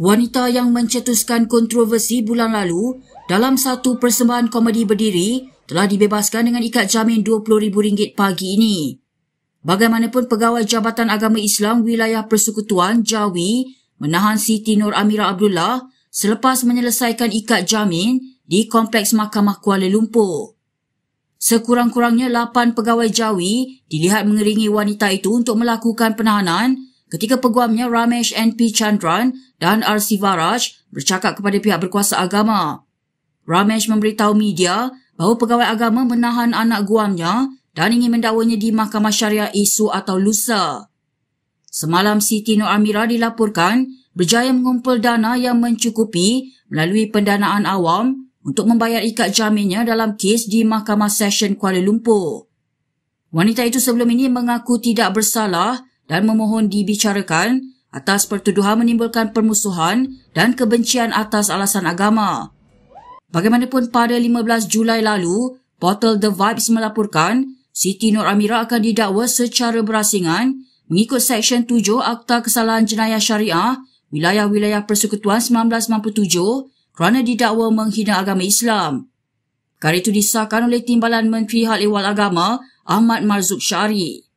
wanita yang mencetuskan kontroversi bulan lalu dalam satu persembahan komedi berdiri telah dibebaskan dengan ikat jamin RM20,000 pagi ini. Bagaimanapun pegawai Jabatan Agama Islam Wilayah Persekutuan Jawi menahan Siti Nur Amira Abdullah selepas menyelesaikan ikat jamin di Kompleks Mahkamah Kuala Lumpur. Sekurang-kurangnya 8 pegawai Jawi dilihat mengeringi wanita itu untuk melakukan penahanan Ketika peguamnya Ramesh N.P. Chandran dan R. Sivaraj bercakap kepada pihak berkuasa agama. Ramesh memberitahu media bahawa pegawai agama menahan anak guamnya dan ingin mendakwanya di Mahkamah Syariah Isu atau Lusa. Semalam Siti Nur Amira dilaporkan berjaya mengumpul dana yang mencukupi melalui pendanaan awam untuk membayar ikat jaminnya dalam kes di Mahkamah Session Kuala Lumpur. Wanita itu sebelum ini mengaku tidak bersalah dan memohon dibicarakan atas pertuduhan menimbulkan permusuhan dan kebencian atas alasan agama. Bagaimanapun pada 15 Julai lalu, portal The Vibes melaporkan Siti Nur Amira akan didakwa secara berasingan mengikut Seksyen 7 Akta Kesalahan Jenayah Syariah Wilayah-Wilayah Persekutuan 1997 kerana didakwa menghina agama Islam. Perkara itu disahkan oleh Timbalan Menteri Hal Ehwal Agama Ahmad Marzuk Syari.